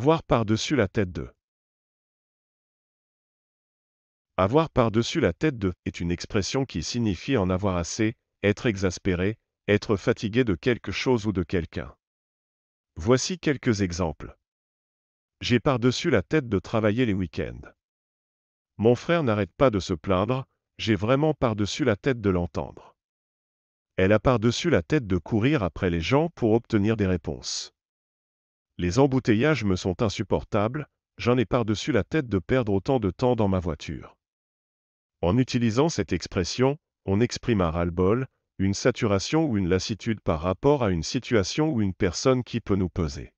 Avoir par-dessus la tête de. Avoir par-dessus la tête de est une expression qui signifie en avoir assez, être exaspéré, être fatigué de quelque chose ou de quelqu'un. Voici quelques exemples. J'ai par-dessus la tête de travailler les week-ends. Mon frère n'arrête pas de se plaindre, j'ai vraiment par-dessus la tête de l'entendre. Elle a par-dessus la tête de courir après les gens pour obtenir des réponses. Les embouteillages me sont insupportables, j'en ai par-dessus la tête de perdre autant de temps dans ma voiture. En utilisant cette expression, on exprime un ras-le-bol, une saturation ou une lassitude par rapport à une situation ou une personne qui peut nous peser.